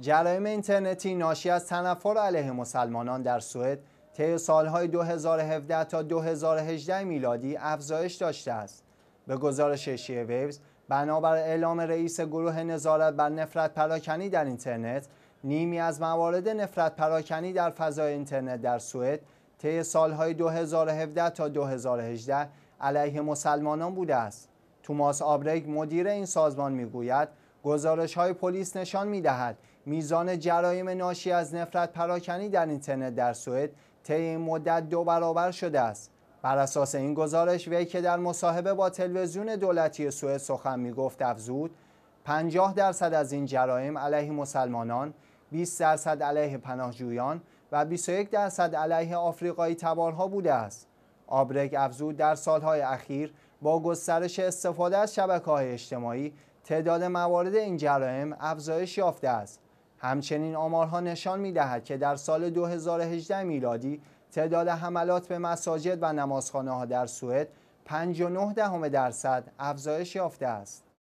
جرائم اینترنتی ناشی از تنفر علیه مسلمانان در سوئد طی سالهای 2017 تا 2018 میلادی افزایش داشته است. به گزارش شیعه ویوز بنابر اعلام رئیس گروه نظارت بر نفرت پراکنی در اینترنت نیمی از موارد نفرت پراکنی در فضای اینترنت در سوئد طی سالهای 2017 تا 2018 علیه مسلمانان بوده است. توماس آبریک، مدیر این سازمان میگوید گزارش های پلیس نشان می دهد میزان جرایم ناشی از نفرت پراکنی در اینترنت در سوئد طی این مدت دو برابر شده است. بر اساس این گزارش وی که در مصاحبه با تلویزیون دولتی سوئد سخن می گفت افزود 50 درصد از این جرایم علیه مسلمانان 20 درصد علیه پناهجویان و 21 درصد علیه آفریقایی تبارها بوده است. آبرگ افزود در سالهای اخیر با گسترش استفاده از شبکه های اجتماعی تعداد موارد این جرائم افزایش یافته است همچنین آمارها نشان می دهد که در سال 2018 میلادی تعداد حملات به مساجد و نمازخانه ها در سوئد 59 دهم درصد افزایش یافته است.